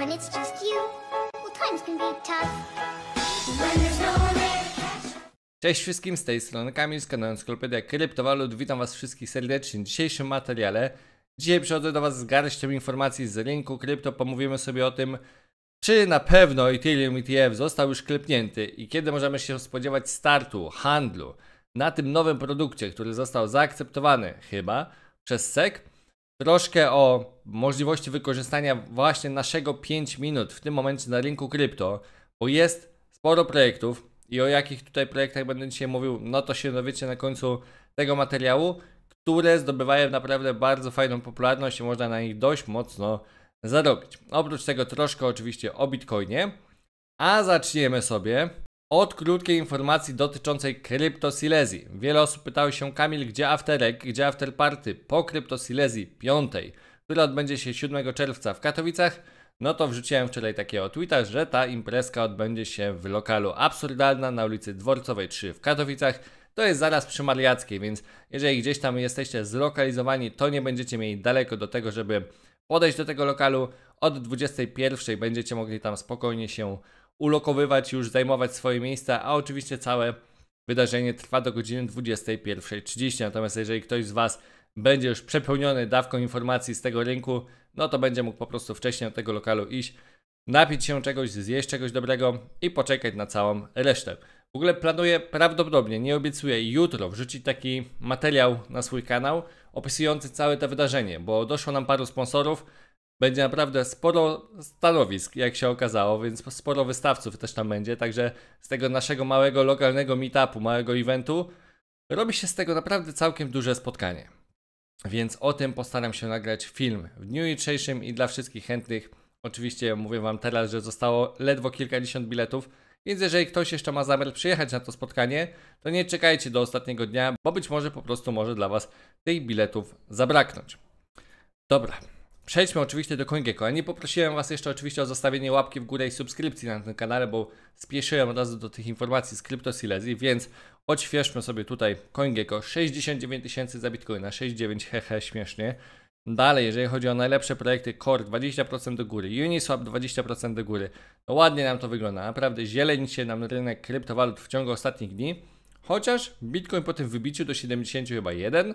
When it's just you, well, times can be tough. No Cześć wszystkim, z tej strony Kamil z kanału Encyklopedia Kryptowalut. Witam Was wszystkich serdecznie w dzisiejszym materiale. Dzisiaj przychodzę do Was z garścią informacji z rynku krypto. Pomówimy sobie o tym, czy na pewno Ethereum ETF został już klepnięty i kiedy możemy się spodziewać startu, handlu na tym nowym produkcie, który został zaakceptowany chyba przez SEC. Troszkę o możliwości wykorzystania właśnie naszego 5 minut w tym momencie na rynku krypto, bo jest sporo projektów i o jakich tutaj projektach będę dzisiaj mówił, no to się dowiecie na końcu tego materiału, które zdobywają naprawdę bardzo fajną popularność i można na nich dość mocno zarobić. Oprócz tego troszkę oczywiście o Bitcoinie, a zaczniemy sobie od krótkiej informacji dotyczącej Kryptosilezji. Wiele osób pytało się, Kamil, gdzie afterek, gdzie afterparty po Kryptosilezji piątej która odbędzie się 7 czerwca w Katowicach, no to wrzuciłem wczoraj takiego tweeta, że ta imprezka odbędzie się w lokalu Absurdalna na ulicy Dworcowej 3 w Katowicach. To jest zaraz przy Mariackiej, więc jeżeli gdzieś tam jesteście zlokalizowani, to nie będziecie mieli daleko do tego, żeby podejść do tego lokalu. Od 21 będziecie mogli tam spokojnie się ulokowywać, już zajmować swoje miejsca, a oczywiście całe wydarzenie trwa do godziny 21.30. Natomiast jeżeli ktoś z Was będzie już przepełniony dawką informacji z tego rynku, no to będzie mógł po prostu wcześniej do tego lokalu iść, napić się czegoś, zjeść czegoś dobrego i poczekać na całą resztę. W ogóle planuję prawdopodobnie, nie obiecuję, jutro wrzucić taki materiał na swój kanał opisujący całe to wydarzenie, bo doszło nam paru sponsorów, będzie naprawdę sporo stanowisk, jak się okazało, więc sporo wystawców też tam będzie. Także z tego naszego małego lokalnego meetupu, małego eventu, robi się z tego naprawdę całkiem duże spotkanie. Więc o tym postaram się nagrać film w dniu jutrzejszym i dla wszystkich chętnych. Oczywiście mówię Wam teraz, że zostało ledwo kilkadziesiąt biletów, więc jeżeli ktoś jeszcze ma zamiar przyjechać na to spotkanie, to nie czekajcie do ostatniego dnia, bo być może po prostu może dla Was tych biletów zabraknąć. Dobra, Przejdźmy oczywiście do CoinGecko. Ja nie poprosiłem Was jeszcze oczywiście o zostawienie łapki w górę i subskrypcji na tym kanale, bo spieszyłem od razu do tych informacji z CryptoSilesii, więc odświeżmy sobie tutaj CoinGecko. 69 tysięcy za Bitcoina, 69 hehe, śmiesznie. Dalej, jeżeli chodzi o najlepsze projekty, Core 20% do góry, Uniswap 20% do góry. No ładnie nam to wygląda, naprawdę zieleni się nam rynek kryptowalut w ciągu ostatnich dni. Chociaż Bitcoin po tym wybiciu do 70 chyba 1,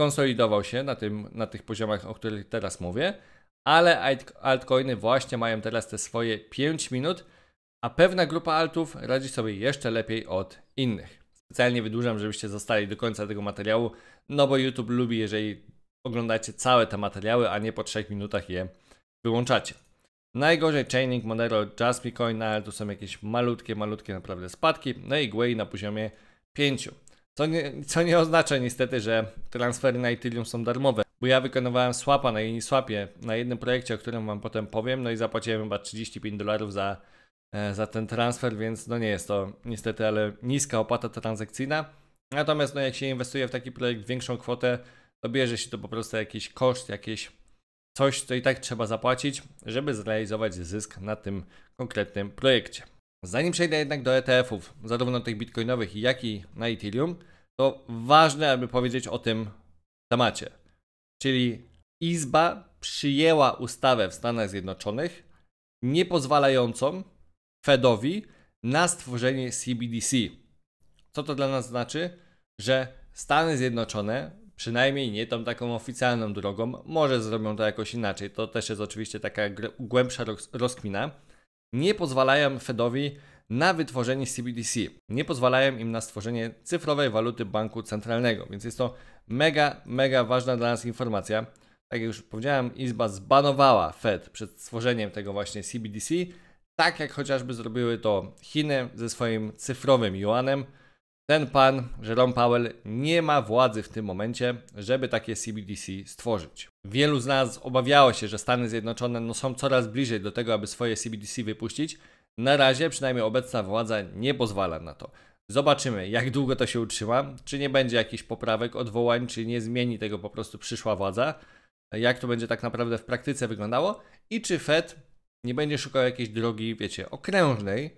skonsolidował się na, tym, na tych poziomach, o których teraz mówię, ale altcoiny właśnie mają teraz te swoje 5 minut, a pewna grupa altów radzi sobie jeszcze lepiej od innych. Specjalnie wydłużam, żebyście zostali do końca tego materiału, no bo YouTube lubi, jeżeli oglądacie całe te materiały, a nie po 3 minutach je wyłączacie. Najgorzej Chaining, Monero, Jaspi Coin, ale tu są jakieś malutkie, malutkie naprawdę spadki, no i Gwei na poziomie 5. Co nie, co nie oznacza niestety, że transfery na Ethereum są darmowe, bo ja wykonywałem swapa na Uniswapie na jednym projekcie, o którym wam potem powiem, no i zapłaciłem chyba 35 dolarów za, e, za ten transfer, więc no nie jest to niestety, ale niska opłata transakcyjna. Natomiast no jak się inwestuje w taki projekt większą kwotę, to bierze się to po prostu jakiś koszt, jakieś coś, co i tak trzeba zapłacić, żeby zrealizować zysk na tym konkretnym projekcie. Zanim przejdę jednak do ETF-ów, zarówno tych bitcoinowych, jak i na Ethereum, to ważne, aby powiedzieć o tym temacie. Czyli Izba przyjęła ustawę w Stanach Zjednoczonych nie pozwalającą Fedowi na stworzenie CBDC. Co to dla nas znaczy? Że Stany Zjednoczone, przynajmniej nie tą taką oficjalną drogą, może zrobią to jakoś inaczej. To też jest oczywiście taka głębsza rozkmina nie pozwalają Fedowi na wytworzenie CBDC. Nie pozwalają im na stworzenie cyfrowej waluty banku centralnego, więc jest to mega, mega ważna dla nas informacja. Tak jak już powiedziałem, Izba zbanowała Fed przed stworzeniem tego właśnie CBDC, tak jak chociażby zrobiły to Chiny ze swoim cyfrowym yuanem. Ten pan, Jerome Powell, nie ma władzy w tym momencie, żeby takie CBDC stworzyć. Wielu z nas obawiało się, że Stany Zjednoczone no, są coraz bliżej do tego, aby swoje CBDC wypuścić. Na razie przynajmniej obecna władza nie pozwala na to. Zobaczymy, jak długo to się utrzyma, czy nie będzie jakichś poprawek, odwołań, czy nie zmieni tego po prostu przyszła władza, jak to będzie tak naprawdę w praktyce wyglądało i czy Fed nie będzie szukał jakiejś drogi, wiecie, okrężnej,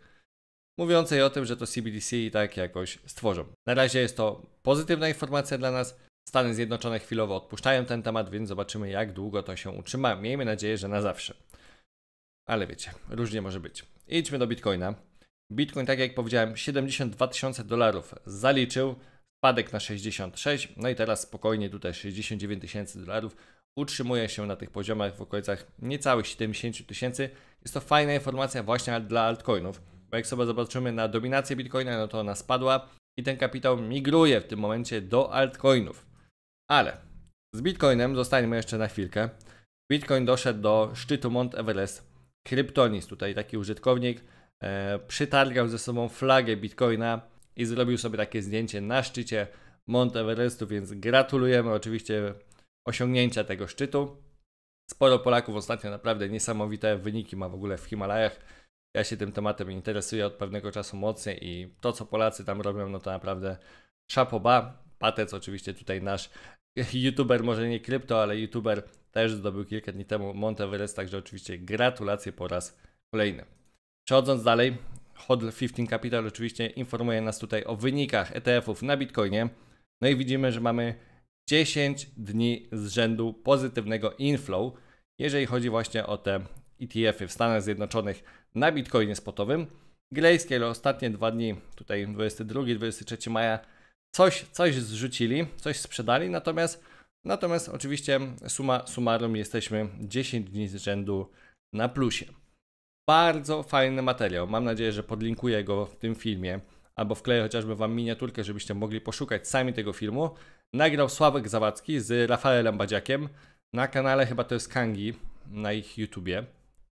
mówiącej o tym, że to CBDC i tak jakoś stworzą. Na razie jest to pozytywna informacja dla nas. Stany Zjednoczone chwilowo odpuszczają ten temat, więc zobaczymy, jak długo to się utrzyma. Miejmy nadzieję, że na zawsze. Ale wiecie, różnie może być. Idźmy do Bitcoina. Bitcoin, tak jak powiedziałem, 72 tysiące dolarów zaliczył, spadek na 66, no i teraz spokojnie tutaj 69 tysięcy dolarów. Utrzymuje się na tych poziomach w okolicach niecałych 70 tysięcy. Jest to fajna informacja właśnie dla altcoinów, bo jak sobie zobaczymy na dominację Bitcoina, no to ona spadła i ten kapitał migruje w tym momencie do altcoinów. Ale z Bitcoinem zostańmy jeszcze na chwilkę. Bitcoin doszedł do szczytu Mount Everest. Kryptonis, tutaj taki użytkownik, e, przytargał ze sobą flagę Bitcoina i zrobił sobie takie zdjęcie na szczycie Mount Everestu, więc gratulujemy oczywiście osiągnięcia tego szczytu. Sporo Polaków ostatnio naprawdę niesamowite wyniki ma w ogóle w Himalajach. Ja się tym tematem interesuję od pewnego czasu mocniej i to, co Polacy tam robią, no to naprawdę szapoba. Patec oczywiście tutaj nasz youtuber, może nie krypto, ale youtuber też zdobył kilka dni temu Monteverest, także oczywiście gratulacje po raz kolejny. Przechodząc dalej, HODL 15 Capital oczywiście informuje nas tutaj o wynikach ETF-ów na Bitcoinie. No i widzimy, że mamy 10 dni z rzędu pozytywnego inflow, jeżeli chodzi właśnie o te ETF-y w Stanach Zjednoczonych na Bitcoinie spotowym. Grayscale ostatnie dwa dni, tutaj 22-23 maja, coś, coś zrzucili, coś sprzedali, natomiast, natomiast oczywiście suma summarum jesteśmy 10 dni z rzędu na plusie. Bardzo fajny materiał. Mam nadzieję, że podlinkuję go w tym filmie albo wkleję chociażby Wam miniaturkę, żebyście mogli poszukać sami tego filmu. Nagrał Sławek Zawadzki z Rafaelem Badziakiem na kanale chyba to jest Kangi na ich YouTubie,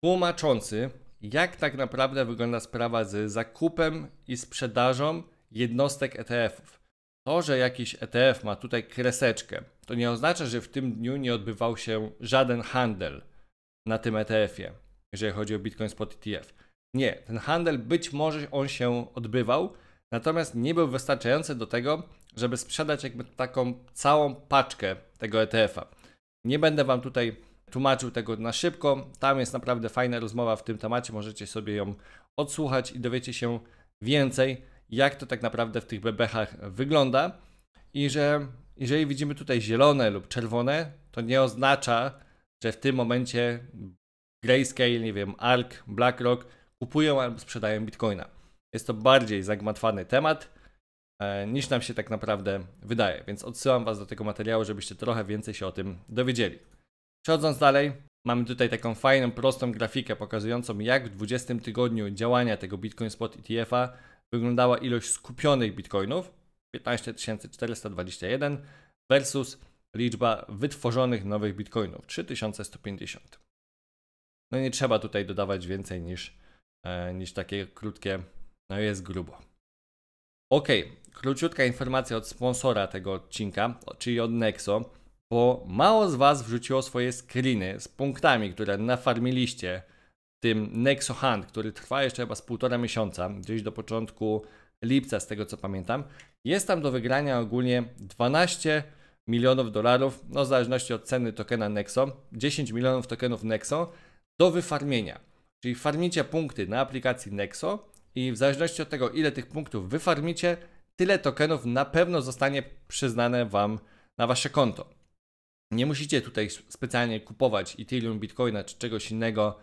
tłumaczący jak tak naprawdę wygląda sprawa z zakupem i sprzedażą jednostek ETF-ów. To, że jakiś ETF ma tutaj kreseczkę, to nie oznacza, że w tym dniu nie odbywał się żaden handel na tym ETF-ie, jeżeli chodzi o Bitcoin Spot ETF. Nie, ten handel być może on się odbywał, natomiast nie był wystarczający do tego, żeby sprzedać jakby taką całą paczkę tego ETF-a. Nie będę Wam tutaj tłumaczył tego na szybko. Tam jest naprawdę fajna rozmowa w tym temacie, możecie sobie ją odsłuchać i dowiecie się więcej jak to tak naprawdę w tych bebechach wygląda i że jeżeli widzimy tutaj zielone lub czerwone, to nie oznacza, że w tym momencie Grayscale, nie wiem, ARK, BlackRock kupują albo sprzedają Bitcoina. Jest to bardziej zagmatwany temat e, niż nam się tak naprawdę wydaje, więc odsyłam Was do tego materiału, żebyście trochę więcej się o tym dowiedzieli. Przechodząc dalej, mamy tutaj taką fajną, prostą grafikę pokazującą, jak w 20 tygodniu działania tego Bitcoin Spot ETF-a wyglądała ilość skupionych bitcoinów 15421 versus liczba wytworzonych nowych bitcoinów 3150. No nie trzeba tutaj dodawać więcej niż, e, niż takie krótkie, no jest grubo. Ok, króciutka informacja od sponsora tego odcinka, czyli od Nexo, bo mało z Was wrzuciło swoje screeny z punktami, które nafarmiliście tym Nexo Hunt, który trwa jeszcze chyba z półtora miesiąca, gdzieś do początku lipca, z tego co pamiętam, jest tam do wygrania ogólnie 12 milionów dolarów, no w zależności od ceny tokena Nexo, 10 milionów tokenów Nexo do wyfarmienia. Czyli farmicie punkty na aplikacji Nexo i w zależności od tego, ile tych punktów wyfarmicie, tyle tokenów na pewno zostanie przyznane Wam na Wasze konto. Nie musicie tutaj specjalnie kupować Ethereum, Bitcoina czy czegoś innego,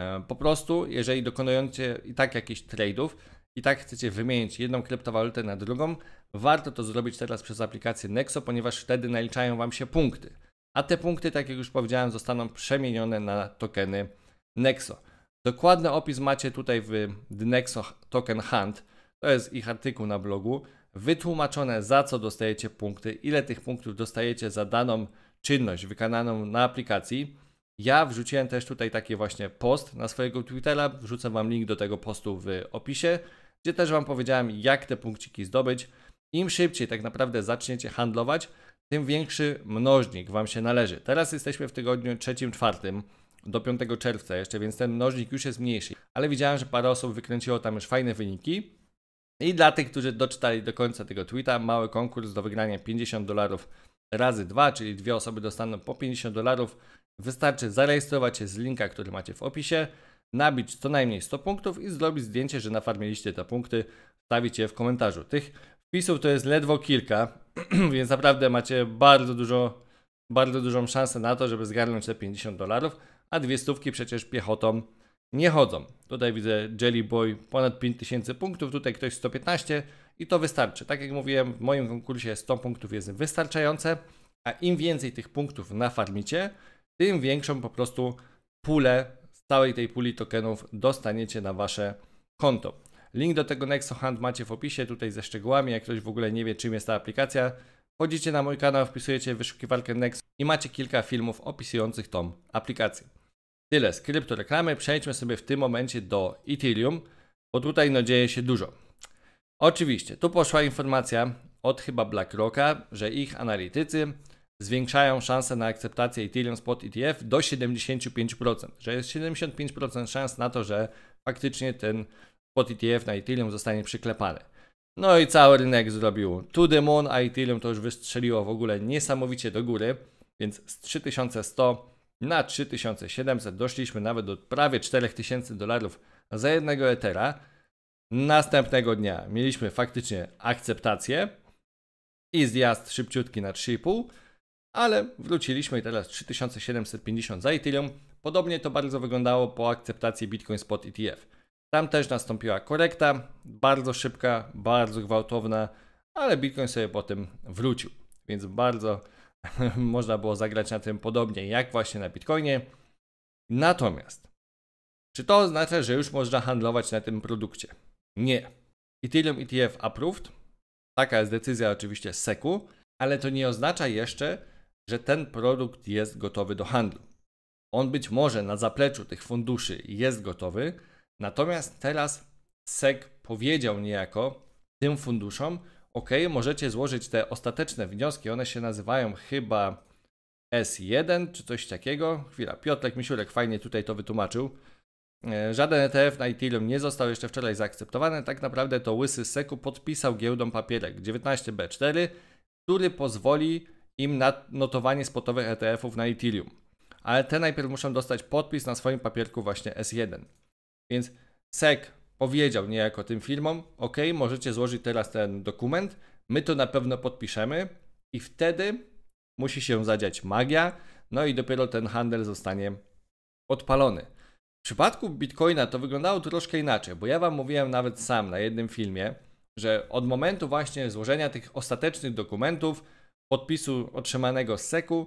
E, po prostu, jeżeli dokonujecie i tak jakichś trade'ów, i tak chcecie wymienić jedną kryptowalutę na drugą, warto to zrobić teraz przez aplikację Nexo, ponieważ wtedy naliczają Wam się punkty. A te punkty, tak jak już powiedziałem, zostaną przemienione na tokeny Nexo. Dokładny opis macie tutaj w The Nexo Token Hunt, to jest ich artykuł na blogu, wytłumaczone za co dostajecie punkty, ile tych punktów dostajecie za daną czynność wykonaną na aplikacji. Ja wrzuciłem też tutaj taki właśnie post na swojego Twittera, wrzucę Wam link do tego postu w opisie, gdzie też Wam powiedziałem, jak te punkciki zdobyć. Im szybciej tak naprawdę zaczniecie handlować, tym większy mnożnik Wam się należy. Teraz jesteśmy w tygodniu trzecim, czwartym do 5 czerwca jeszcze, więc ten mnożnik już jest mniejszy. Ale widziałem, że parę osób wykręciło tam już fajne wyniki. I dla tych, którzy doczytali do końca tego tweeta, mały konkurs do wygrania 50 dolarów razy 2, czyli dwie osoby dostaną po 50 dolarów. Wystarczy zarejestrować się z linka, który macie w opisie, nabić co najmniej 100 punktów i zrobić zdjęcie, że nafarmiliście te punkty, stawić je w komentarzu. Tych wpisów to jest ledwo kilka, więc naprawdę macie bardzo dużo, bardzo dużą szansę na to, żeby zgarnąć te 50 dolarów, a dwie stówki przecież piechotą nie chodzą. Tutaj widzę Jelly Boy ponad 5000 punktów, tutaj ktoś 115 i to wystarczy. Tak jak mówiłem, w moim konkursie 100 punktów jest wystarczające, a im więcej tych punktów nafarmicie, tym większą po prostu pulę z całej tej puli tokenów dostaniecie na wasze konto. Link do tego Nexo Hand macie w opisie, tutaj ze szczegółami. Jak ktoś w ogóle nie wie, czym jest ta aplikacja, wchodzicie na mój kanał, wpisujecie wyszukiwarkę Nexo i macie kilka filmów opisujących tą aplikację. Tyle z kryptoreklamy. Przejdźmy sobie w tym momencie do Ethereum, bo tutaj no, dzieje się dużo. Oczywiście, tu poszła informacja od chyba BlackRocka, że ich analitycy zwiększają szanse na akceptację Ethereum Spot e ETF do 75%, że jest 75% szans na to, że faktycznie ten Spot ETF na Ethereum zostanie przyklepany. No i cały rynek zrobił to the moon, a Ethereum to już wystrzeliło w ogóle niesamowicie do góry, więc z 3100 na 3700 doszliśmy nawet do prawie 4000 dolarów za jednego Ethera. Następnego dnia mieliśmy faktycznie akceptację i zjazd szybciutki na 3,5 ale wróciliśmy i teraz 3750 za Ethereum. Podobnie to bardzo wyglądało po akceptacji Bitcoin Spot ETF. Tam też nastąpiła korekta, bardzo szybka, bardzo gwałtowna, ale Bitcoin sobie po tym wrócił, więc bardzo można było zagrać na tym podobnie jak właśnie na Bitcoinie. Natomiast, czy to oznacza, że już można handlować na tym produkcie? Nie. Ethereum ETF approved, taka jest decyzja oczywiście z SEC-u, ale to nie oznacza jeszcze, że ten produkt jest gotowy do handlu. On być może na zapleczu tych funduszy jest gotowy, natomiast teraz SEC powiedział niejako tym funduszom, ok, możecie złożyć te ostateczne wnioski, one się nazywają chyba S1 czy coś takiego. Chwila, Piotrek Misiulek fajnie tutaj to wytłumaczył. E, żaden ETF na Ethereum nie został jeszcze wczoraj zaakceptowany. Tak naprawdę to łysy Seku podpisał giełdą papierek 19B4, który pozwoli im na notowanie spotowych ETF-ów na Ethereum. Ale te najpierw muszą dostać podpis na swoim papierku właśnie S1. Więc SEC powiedział niejako tym firmom, ok, możecie złożyć teraz ten dokument, my to na pewno podpiszemy i wtedy musi się zadziać magia, no i dopiero ten handel zostanie odpalony. W przypadku Bitcoina to wyglądało troszkę inaczej, bo ja Wam mówiłem nawet sam na jednym filmie, że od momentu właśnie złożenia tych ostatecznych dokumentów podpisu otrzymanego z SEC-u,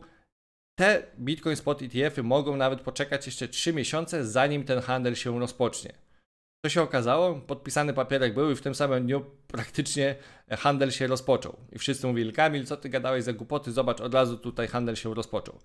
te Bitcoin Spot ETF-y mogą nawet poczekać jeszcze 3 miesiące, zanim ten handel się rozpocznie. Co się okazało? Podpisany papierek był i w tym samym dniu praktycznie handel się rozpoczął. I wszyscy mówili, Kamil, co ty gadałeś za głupoty, zobacz, od razu tutaj handel się rozpoczął.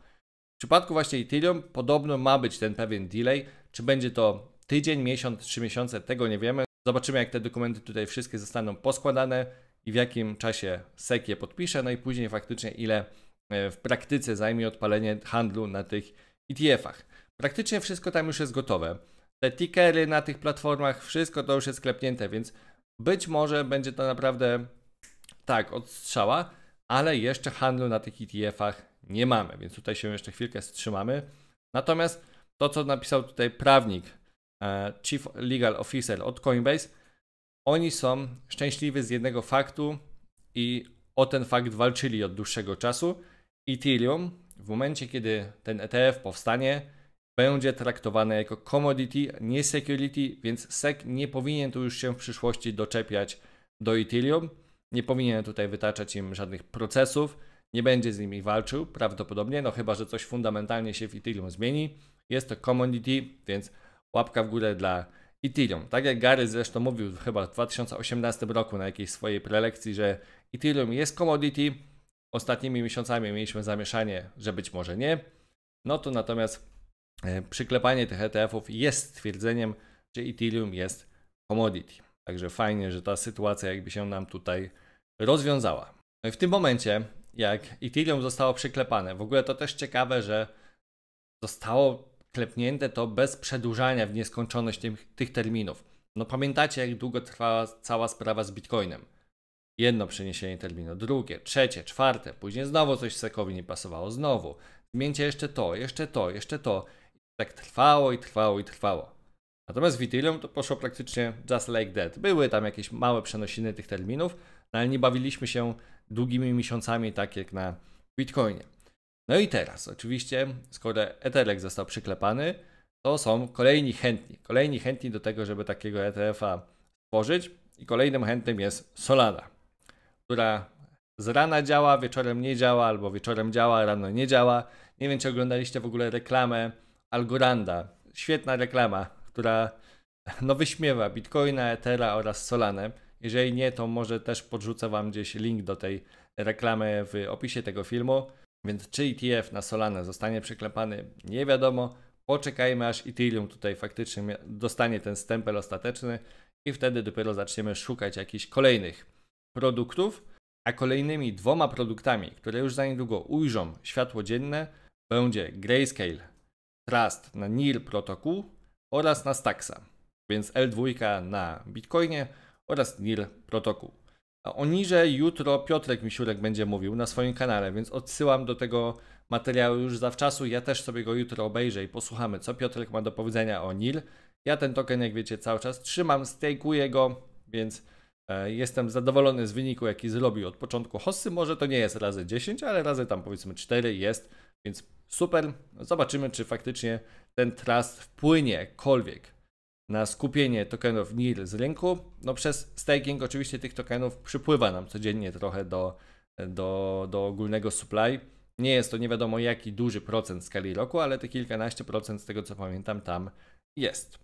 W przypadku właśnie Ethereum podobno ma być ten pewien delay. Czy będzie to tydzień, miesiąc, trzy miesiące, tego nie wiemy. Zobaczymy, jak te dokumenty tutaj wszystkie zostaną poskładane i w jakim czasie SEC je podpisze, no i później faktycznie ile e, w praktyce zajmie odpalenie handlu na tych ETF-ach. Praktycznie wszystko tam już jest gotowe. Te tickery na tych platformach, wszystko to już jest klepnięte, więc być może będzie to naprawdę tak, odstrzała, ale jeszcze handlu na tych ETF-ach nie mamy, więc tutaj się jeszcze chwilkę wstrzymamy. Natomiast to, co napisał tutaj prawnik, e, Chief Legal Officer od Coinbase, oni są szczęśliwi z jednego faktu i o ten fakt walczyli od dłuższego czasu. Ethereum w momencie, kiedy ten ETF powstanie, będzie traktowane jako commodity, nie security, więc SEC nie powinien tu już się w przyszłości doczepiać do Ethereum. Nie powinien tutaj wytaczać im żadnych procesów, nie będzie z nimi walczył prawdopodobnie, no chyba, że coś fundamentalnie się w Ethereum zmieni. Jest to commodity, więc łapka w górę dla Ethereum. Tak jak Gary zresztą mówił chyba w 2018 roku na jakiejś swojej prelekcji, że Ethereum jest commodity. Ostatnimi miesiącami mieliśmy zamieszanie, że być może nie. No to natomiast e, przyklepanie tych ETF-ów jest stwierdzeniem, że Ethereum jest commodity. Także fajnie, że ta sytuacja jakby się nam tutaj rozwiązała. No i w tym momencie, jak Ethereum zostało przyklepane, w ogóle to też ciekawe, że zostało klepnięte to bez przedłużania w nieskończoność tych, tych terminów. No pamiętacie, jak długo trwała cała sprawa z Bitcoinem. Jedno przeniesienie terminu, drugie, trzecie, czwarte, później znowu coś Sekowi nie pasowało, znowu. Zmieńcie jeszcze to, jeszcze to, jeszcze to. I tak trwało i trwało i trwało. Natomiast w Ethereum to poszło praktycznie just like that. Były tam jakieś małe przenosiny tych terminów, no ale nie bawiliśmy się długimi miesiącami tak jak na Bitcoinie. No i teraz, oczywiście, skoro Ethereum został przyklepany, to są kolejni chętni. Kolejni chętni do tego, żeby takiego ETF-a stworzyć. I kolejnym chętnym jest Solana, która z rana działa, wieczorem nie działa, albo wieczorem działa, rano nie działa. Nie wiem, czy oglądaliście w ogóle reklamę Algoranda. Świetna reklama, która no wyśmiewa Bitcoina, Ethera oraz Solanę. Jeżeli nie, to może też podrzucę Wam gdzieś link do tej reklamy w opisie tego filmu. Więc czy ETF na Solana zostanie przyklepany, nie wiadomo. Poczekajmy aż Ethereum tutaj faktycznie dostanie ten stempel ostateczny i wtedy dopiero zaczniemy szukać jakichś kolejnych produktów. A kolejnymi dwoma produktami, które już za niedługo ujrzą światło dzienne, będzie Grayscale Trust na NIR protokół oraz na Staxa, więc L2 na Bitcoinie oraz NIR protokół. O Oniże jutro Piotrek Misiurek będzie mówił na swoim kanale, więc odsyłam do tego materiału już zawczasu. Ja też sobie go jutro obejrzę i posłuchamy, co Piotrek ma do powiedzenia o NIL. Ja ten token, jak wiecie, cały czas trzymam, stakeuję go, więc e, jestem zadowolony z wyniku, jaki zrobił od początku Hossy. Może to nie jest razy 10, ale razy tam powiedzmy 4 jest, więc super. Zobaczymy, czy faktycznie ten trust wpłynie jakkolwiek na skupienie tokenów NIR z rynku. No przez staking oczywiście tych tokenów przypływa nam codziennie trochę do, do, do ogólnego supply. Nie jest to nie wiadomo jaki duży procent w skali roku, ale te kilkanaście procent z tego co pamiętam tam jest.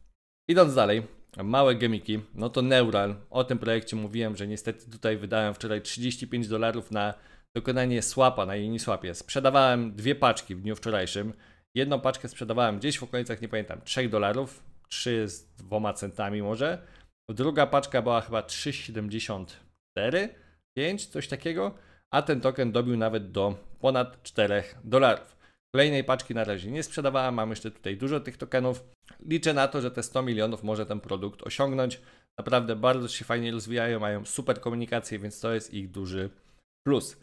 Idąc dalej, małe gemiki, no to Neural. O tym projekcie mówiłem, że niestety tutaj wydałem wczoraj 35 dolarów na dokonanie swapa na Uniswapie. Sprzedawałem dwie paczki w dniu wczorajszym. Jedną paczkę sprzedawałem gdzieś w okolicach, nie pamiętam, 3 dolarów. 3 z dwoma centami może. Druga paczka była chyba 3,74, 5, coś takiego, a ten token dobił nawet do ponad 4 dolarów. Kolejnej paczki na razie nie sprzedawałem, mam jeszcze tutaj dużo tych tokenów. Liczę na to, że te 100 milionów może ten produkt osiągnąć. Naprawdę bardzo się fajnie rozwijają, mają super komunikację, więc to jest ich duży plus.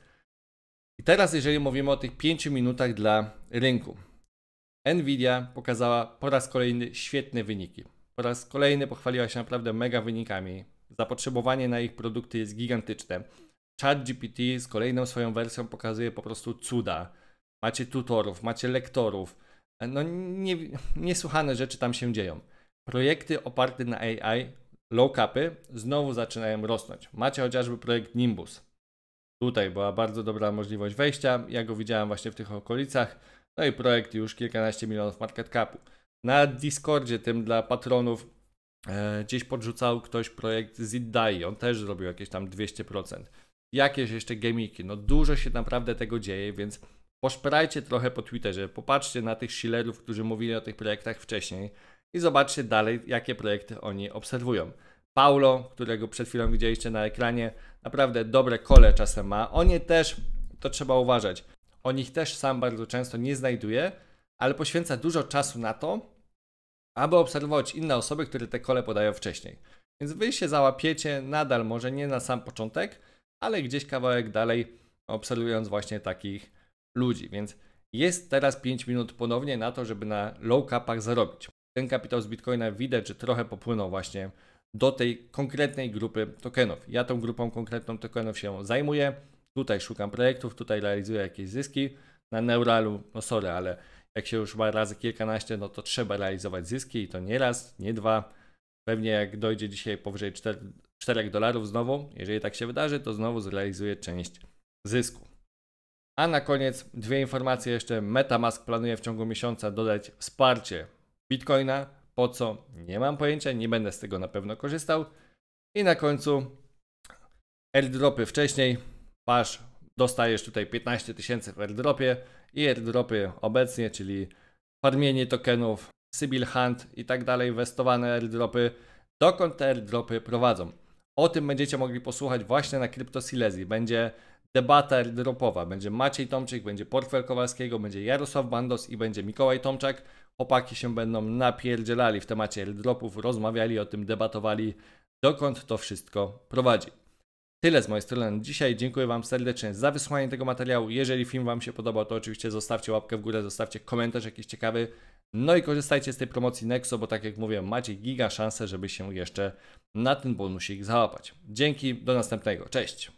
I teraz, jeżeli mówimy o tych 5 minutach dla rynku, Nvidia pokazała po raz kolejny świetne wyniki. Po raz kolejny pochwaliła się naprawdę mega wynikami. Zapotrzebowanie na ich produkty jest gigantyczne. ChatGPT z kolejną swoją wersją pokazuje po prostu cuda. Macie tutorów, macie lektorów. No nie, niesłychane rzeczy tam się dzieją. Projekty oparte na AI, low capy, znowu zaczynają rosnąć. Macie chociażby projekt Nimbus. Tutaj była bardzo dobra możliwość wejścia. Ja go widziałem właśnie w tych okolicach. No i projekt już kilkanaście milionów market capu. Na Discordzie tym dla patronów e, gdzieś podrzucał ktoś projekt Zidai, on też zrobił jakieś tam 200%. Jakieś jeszcze gemiki, no dużo się naprawdę tego dzieje, więc poszperajcie trochę po Twitterze, popatrzcie na tych shillerów, którzy mówili o tych projektach wcześniej i zobaczcie dalej, jakie projekty oni obserwują. Paulo, którego przed chwilą widzieliście na ekranie, naprawdę dobre kole czasem ma. Oni też, to trzeba uważać, o nich też sam bardzo często nie znajduje, ale poświęca dużo czasu na to, aby obserwować inne osoby, które te kole podają wcześniej. Więc wy się załapiecie nadal, może nie na sam początek, ale gdzieś kawałek dalej, obserwując właśnie takich ludzi. Więc jest teraz 5 minut ponownie na to, żeby na low capach zarobić. Ten kapitał z Bitcoina widać, że trochę popłynął właśnie do tej konkretnej grupy tokenów. Ja tą grupą konkretną tokenów się zajmuję tutaj szukam projektów, tutaj realizuję jakieś zyski. Na Neuralu, no sorry, ale jak się już ma razy kilkanaście, no to trzeba realizować zyski i to nie raz, nie dwa. Pewnie jak dojdzie dzisiaj powyżej 4, 4 dolarów znowu, jeżeli tak się wydarzy, to znowu zrealizuje część zysku. A na koniec dwie informacje jeszcze. Metamask planuje w ciągu miesiąca dodać wsparcie Bitcoina. Po co? Nie mam pojęcia, nie będę z tego na pewno korzystał. I na końcu airdropy wcześniej masz, dostajesz tutaj 15 tysięcy w airdropie i airdropy obecnie, czyli farmienie tokenów, Sybil Hunt i tak dalej, westowane airdropy, dokąd te airdropy prowadzą. O tym będziecie mogli posłuchać właśnie na CryptoSilesii. Będzie debata airdropowa. Będzie Maciej Tomczyk, będzie Portfel Kowalskiego, będzie Jarosław Bandos i będzie Mikołaj Tomczak. Opaki się będą napierdzielali w temacie airdropów, rozmawiali o tym, debatowali, dokąd to wszystko prowadzi. Tyle z mojej strony na dzisiaj. Dziękuję Wam serdecznie za wysłanie tego materiału. Jeżeli film Wam się podobał, to oczywiście zostawcie łapkę w górę, zostawcie komentarz jakiś ciekawy. No i korzystajcie z tej promocji Nexo, bo tak jak mówię, macie giga szansę, żeby się jeszcze na ten bonusik załapać. Dzięki, do następnego. Cześć!